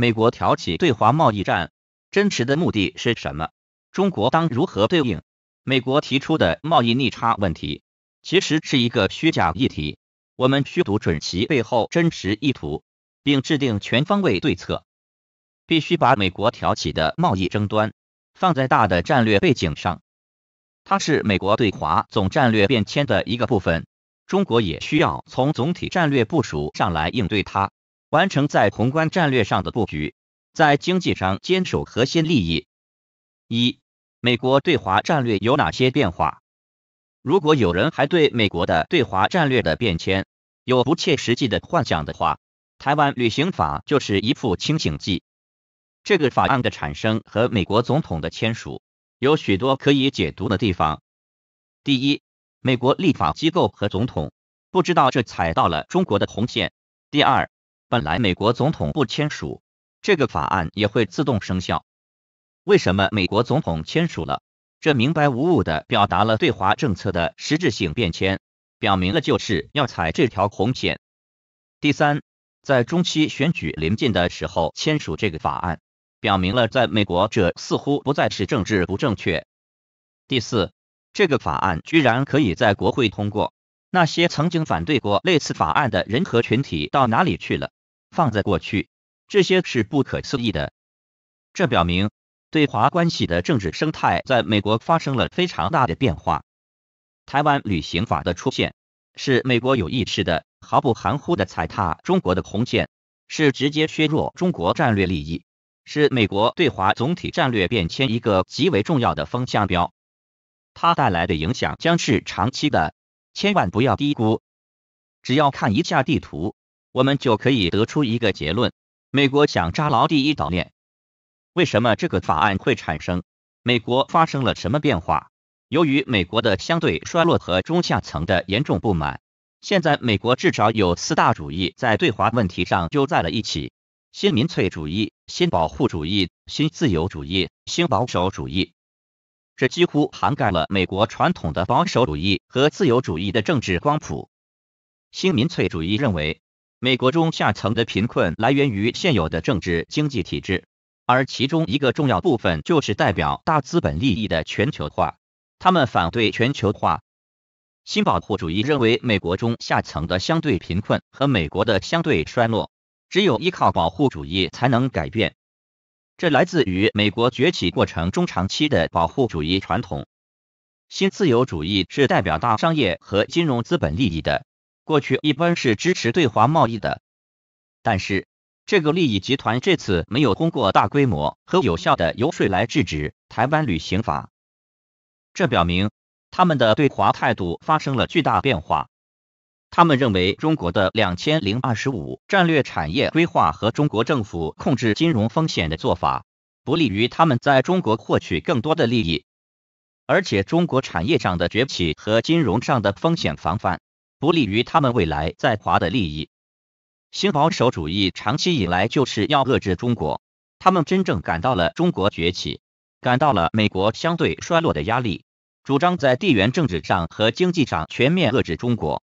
美国挑起对华贸易战，真实的目的是什么？中国当如何对应？美国提出的贸易逆差问题，其实是一个虚假议题。我们需读准其背后真实意图，并制定全方位对策。必须把美国挑起的贸易争端放在大的战略背景上，它是美国对华总战略变迁的一个部分。中国也需要从总体战略部署上来应对它。完成在宏观战略上的布局，在经济上坚守核心利益。一，美国对华战略有哪些变化？如果有人还对美国的对华战略的变迁有不切实际的幻想的话，台湾旅行法就是一副清醒剂。这个法案的产生和美国总统的签署，有许多可以解读的地方。第一，美国立法机构和总统不知道这踩到了中国的红线。第二。本来美国总统不签署这个法案也会自动生效，为什么美国总统签署了？这明白无误的表达了对华政策的实质性变迁，表明了就是要踩这条红线。第三，在中期选举临近的时候签署这个法案，表明了在美国这似乎不再是政治不正确。第四，这个法案居然可以在国会通过，那些曾经反对过类似法案的人和群体到哪里去了？放在过去，这些是不可思议的。这表明，对华关系的政治生态在美国发生了非常大的变化。台湾旅行法的出现，是美国有意识的、毫不含糊的踩踏中国的红线，是直接削弱中国战略利益，是美国对华总体战略变迁一个极为重要的风向标。它带来的影响将是长期的，千万不要低估。只要看一下地图。我们就可以得出一个结论：美国想扎牢第一岛链。为什么这个法案会产生？美国发生了什么变化？由于美国的相对衰落和中下层的严重不满，现在美国至少有四大主义在对华问题上纠在了一起：新民粹主义、新保护主义、新自由主义、新保守主义。这几乎涵盖了美国传统的保守主义和自由主义的政治光谱。新民粹主义认为。美国中下层的贫困来源于现有的政治经济体制，而其中一个重要部分就是代表大资本利益的全球化。他们反对全球化。新保护主义认为，美国中下层的相对贫困和美国的相对衰落，只有依靠保护主义才能改变。这来自于美国崛起过程中长期的保护主义传统。新自由主义是代表大商业和金融资本利益的。过去一般是支持对华贸易的，但是这个利益集团这次没有通过大规模和有效的游说来制止台湾旅行法，这表明他们的对华态度发生了巨大变化。他们认为中国的两千零二十五战略产业规划和中国政府控制金融风险的做法不利于他们在中国获取更多的利益，而且中国产业上的崛起和金融上的风险防范。不利于他们未来在华的利益。新保守主义长期以来就是要遏制中国，他们真正感到了中国崛起，感到了美国相对衰落的压力，主张在地缘政治上和经济上全面遏制中国。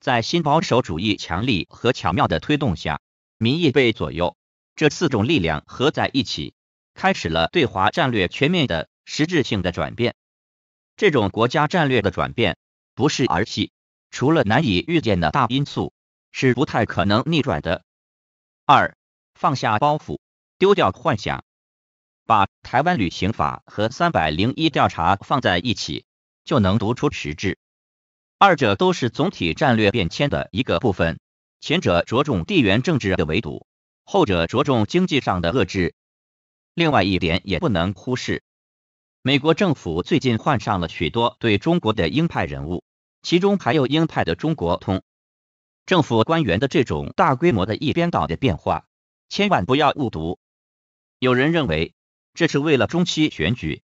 在新保守主义强力和巧妙的推动下，民意被左右，这四种力量合在一起，开始了对华战略全面的实质性的转变。这种国家战略的转变不是儿戏。除了难以预见的大因素，是不太可能逆转的。二，放下包袱，丢掉幻想，把台湾旅行法和三百零一调查放在一起，就能读出实质。二者都是总体战略变迁的一个部分，前者着重地缘政治的围堵，后者着重经济上的遏制。另外一点也不能忽视，美国政府最近换上了许多对中国的鹰派人物。其中还有鹰派的中国通、政府官员的这种大规模的一边倒的变化，千万不要误读。有人认为这是为了中期选举，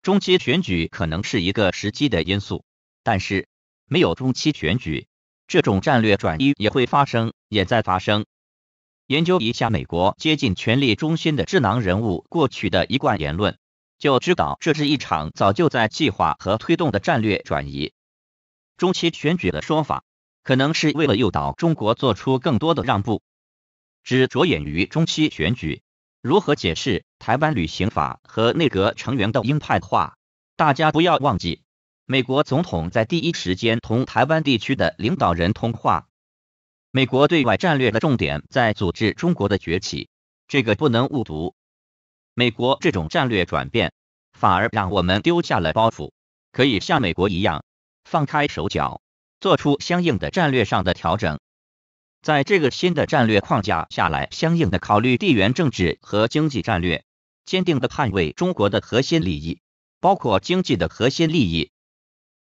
中期选举可能是一个时机的因素，但是没有中期选举，这种战略转移也会发生，也在发生。研究一下美国接近权力中心的智囊人物过去的一贯言论，就知道这是一场早就在计划和推动的战略转移。中期选举的说法，可能是为了诱导中国做出更多的让步，只着眼于中期选举。如何解释台湾旅行法和内阁成员的鹰派化？大家不要忘记，美国总统在第一时间同台湾地区的领导人通话。美国对外战略的重点在阻止中国的崛起，这个不能误读。美国这种战略转变，反而让我们丢下了包袱，可以像美国一样。放开手脚，做出相应的战略上的调整，在这个新的战略框架下来，相应的考虑地缘政治和经济战略，坚定的捍卫中国的核心利益，包括经济的核心利益，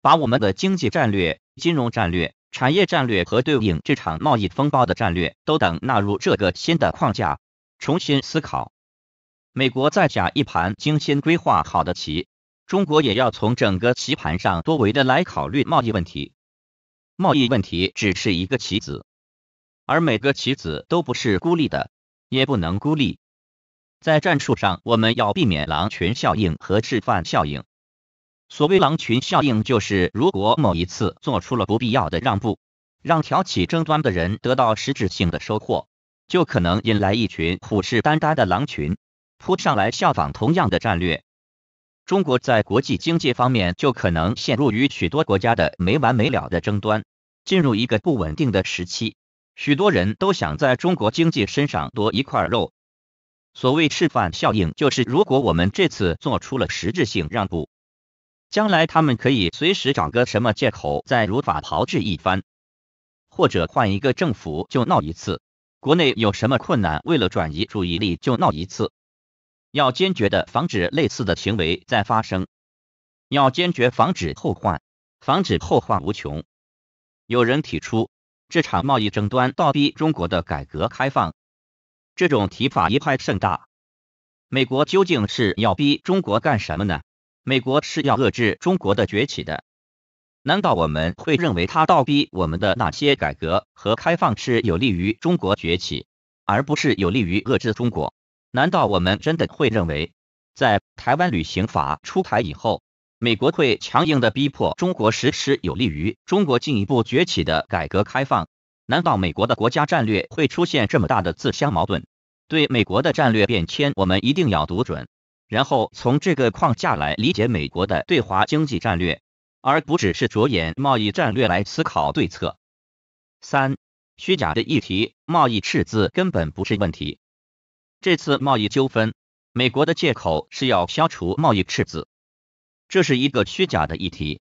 把我们的经济战略、金融战略、产业战略和对应这场贸易风暴的战略都等纳入这个新的框架，重新思考。美国再下一盘精心规划好的棋。中国也要从整个棋盘上多维的来考虑贸易问题，贸易问题只是一个棋子，而每个棋子都不是孤立的，也不能孤立。在战术上，我们要避免狼群效应和示范效应。所谓狼群效应，就是如果某一次做出了不必要的让步，让挑起争端的人得到实质性的收获，就可能引来一群虎视眈眈的狼群扑上来效仿同样的战略。中国在国际经济方面就可能陷入与许多国家的没完没了的争端，进入一个不稳定的时期。许多人都想在中国经济身上夺一块肉。所谓示范效应，就是如果我们这次做出了实质性让步，将来他们可以随时找个什么借口再如法炮制一番，或者换一个政府就闹一次。国内有什么困难，为了转移注意力就闹一次。要坚决的防止类似的行为再发生，要坚决防止后患，防止后患无穷。有人提出这场贸易争端倒逼中国的改革开放，这种提法一派甚大。美国究竟是要逼中国干什么呢？美国是要遏制中国的崛起的。难道我们会认为他倒逼我们的那些改革和开放是有利于中国崛起，而不是有利于遏制中国？难道我们真的会认为，在台湾旅行法出台以后，美国会强硬的逼迫中国实施有利于中国进一步崛起的改革开放？难道美国的国家战略会出现这么大的自相矛盾？对美国的战略变迁，我们一定要读准，然后从这个框架来理解美国的对华经济战略，而不只是着眼贸易战略来思考对策。三，虚假的议题，贸易赤字根本不是问题。这次贸易纠纷，美国的借口是要消除贸易赤字，这是一个虚假的议题。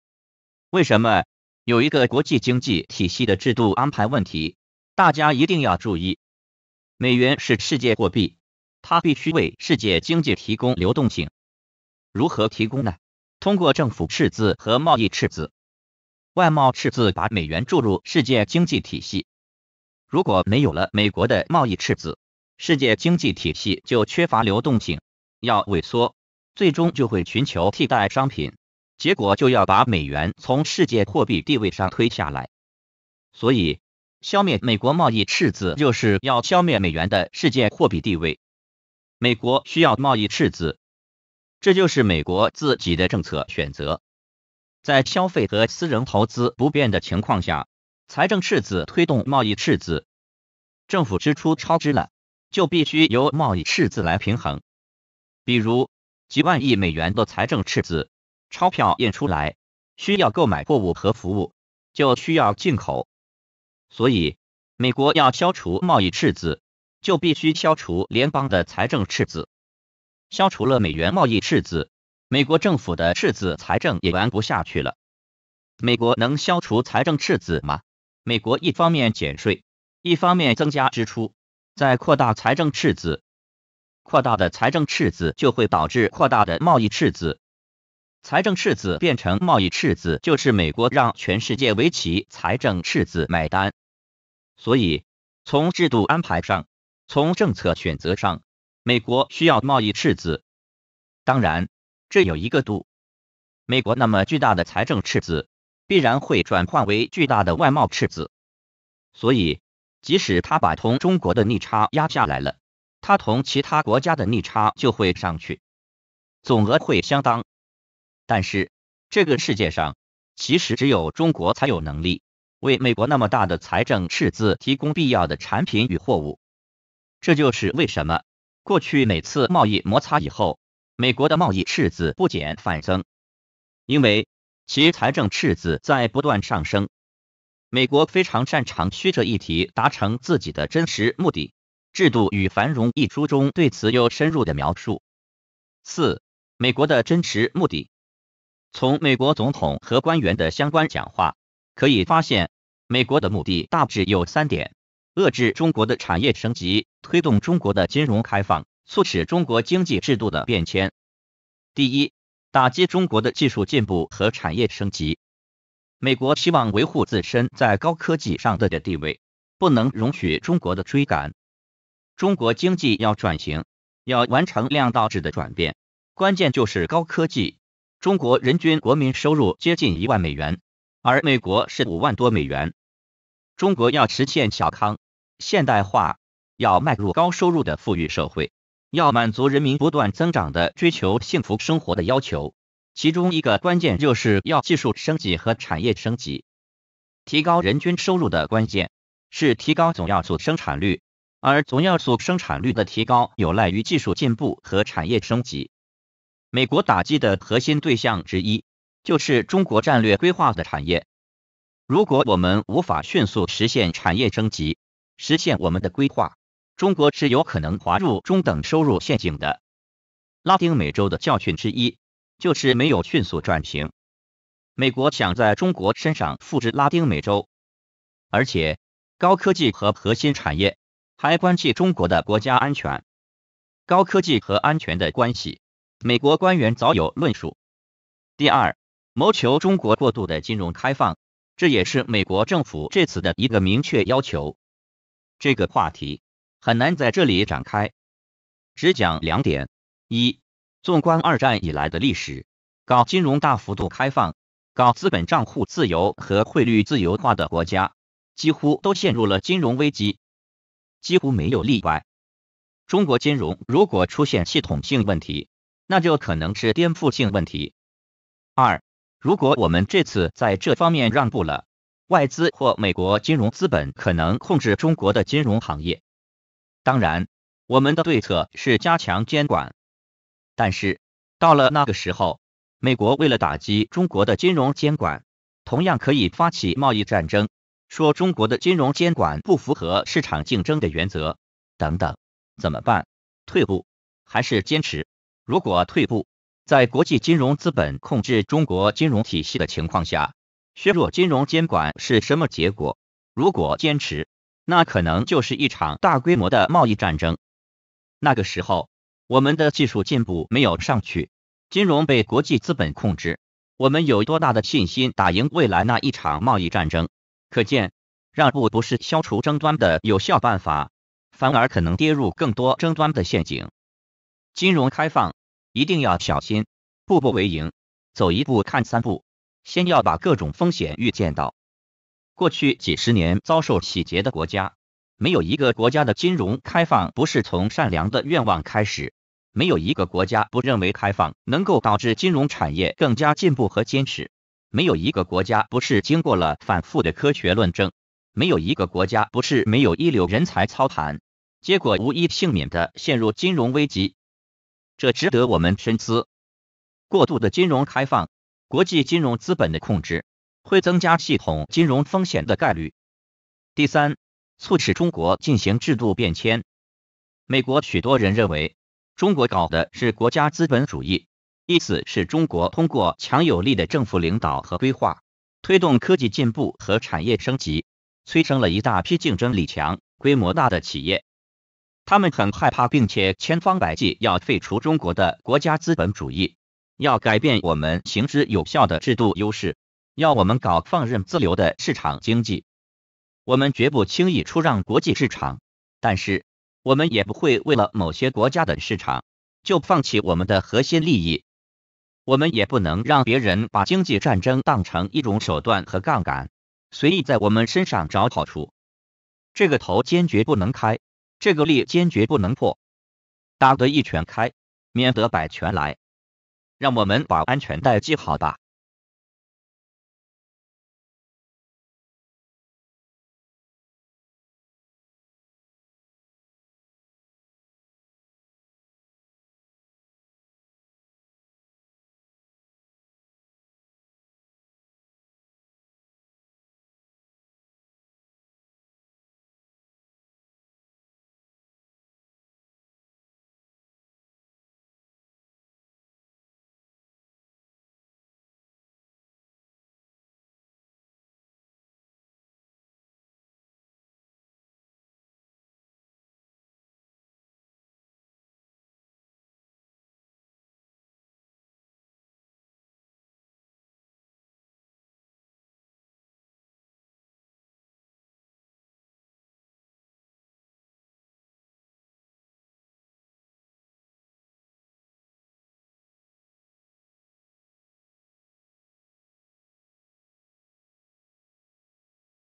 为什么有一个国际经济体系的制度安排问题？大家一定要注意，美元是世界货币，它必须为世界经济提供流动性。如何提供呢？通过政府赤字和贸易赤字、外贸赤字，把美元注入世界经济体系。如果没有了美国的贸易赤字，世界经济体系就缺乏流动性，要萎缩，最终就会寻求替代商品，结果就要把美元从世界货币地位上推下来。所以，消灭美国贸易赤字，就是要消灭美元的世界货币地位。美国需要贸易赤字，这就是美国自己的政策选择。在消费和私人投资不变的情况下，财政赤字推动贸易赤字，政府支出超支了。就必须由贸易赤字来平衡，比如几万亿美元的财政赤字，钞票印出来需要购买货物和服务，就需要进口。所以，美国要消除贸易赤字，就必须消除联邦的财政赤字。消除了美元贸易赤字，美国政府的赤字财政也玩不下去了。美国能消除财政赤字吗？美国一方面减税，一方面增加支出。在扩大财政赤字，扩大的财政赤字就会导致扩大的贸易赤字，财政赤字变成贸易赤字，就是美国让全世界为其财政赤字买单。所以，从制度安排上，从政策选择上，美国需要贸易赤字。当然，这有一个度。美国那么巨大的财政赤字，必然会转换为巨大的外贸赤字，所以。即使他把同中国的逆差压下来了，他同其他国家的逆差就会上去，总额会相当。但是，这个世界上其实只有中国才有能力为美国那么大的财政赤字提供必要的产品与货物。这就是为什么过去每次贸易摩擦以后，美国的贸易赤字不减反增，因为其财政赤字在不断上升。美国非常擅长曲折议题达成自己的真实目的，《制度与繁荣》一书中对此有深入的描述。四、美国的真实目的，从美国总统和官员的相关讲话可以发现，美国的目的大致有三点：遏制中国的产业升级，推动中国的金融开放，促使中国经济制度的变迁。第一，打击中国的技术进步和产业升级。美国希望维护自身在高科技上的地位，不能容许中国的追赶。中国经济要转型，要完成量到质的转变，关键就是高科技。中国人均国民收入接近一万美元，而美国是五万多美元。中国要实现小康、现代化，要迈入高收入的富裕社会，要满足人民不断增长的追求幸福生活的要求。其中一个关键就是要技术升级和产业升级，提高人均收入的关键是提高总要素生产率，而总要素生产率的提高有赖于技术进步和产业升级。美国打击的核心对象之一就是中国战略规划的产业。如果我们无法迅速实现产业升级，实现我们的规划，中国是有可能滑入中等收入陷阱的。拉丁美洲的教训之一。就是没有迅速转型。美国想在中国身上复制拉丁美洲，而且高科技和核心产业还关系中国的国家安全。高科技和安全的关系，美国官员早有论述。第二，谋求中国过度的金融开放，这也是美国政府这次的一个明确要求。这个话题很难在这里展开，只讲两点：一。纵观二战以来的历史，搞金融大幅度开放、搞资本账户自由和汇率自由化的国家，几乎都陷入了金融危机，几乎没有例外。中国金融如果出现系统性问题，那就可能是颠覆性问题。二，如果我们这次在这方面让步了，外资或美国金融资本可能控制中国的金融行业。当然，我们的对策是加强监管。但是，到了那个时候，美国为了打击中国的金融监管，同样可以发起贸易战争，说中国的金融监管不符合市场竞争的原则，等等，怎么办？退步还是坚持？如果退步，在国际金融资本控制中国金融体系的情况下，削弱金融监管是什么结果？如果坚持，那可能就是一场大规模的贸易战争。那个时候。我们的技术进步没有上去，金融被国际资本控制。我们有多大的信心打赢未来那一场贸易战争？可见，让步不是消除争端的有效办法，反而可能跌入更多争端的陷阱。金融开放一定要小心，步步为营，走一步看三步，先要把各种风险预见到。过去几十年遭受洗劫的国家，没有一个国家的金融开放不是从善良的愿望开始。没有一个国家不认为开放能够导致金融产业更加进步和坚持。没有一个国家不是经过了反复的科学论证。没有一个国家不是没有一流人才操盘，结果无一幸免的陷入金融危机。这值得我们深思。过度的金融开放，国际金融资本的控制，会增加系统金融风险的概率。第三，促使中国进行制度变迁。美国许多人认为。中国搞的是国家资本主义，意思是中国通过强有力的政府领导和规划，推动科技进步和产业升级，催生了一大批竞争力强、规模大的企业。他们很害怕，并且千方百计要废除中国的国家资本主义，要改变我们行之有效的制度优势，要我们搞放任自流的市场经济。我们绝不轻易出让国际市场，但是。我们也不会为了某些国家的市场就放弃我们的核心利益。我们也不能让别人把经济战争当成一种手段和杠杆，随意在我们身上找好处。这个头坚决不能开，这个力坚决不能破。打得一拳开，免得百拳来。让我们把安全带系好吧。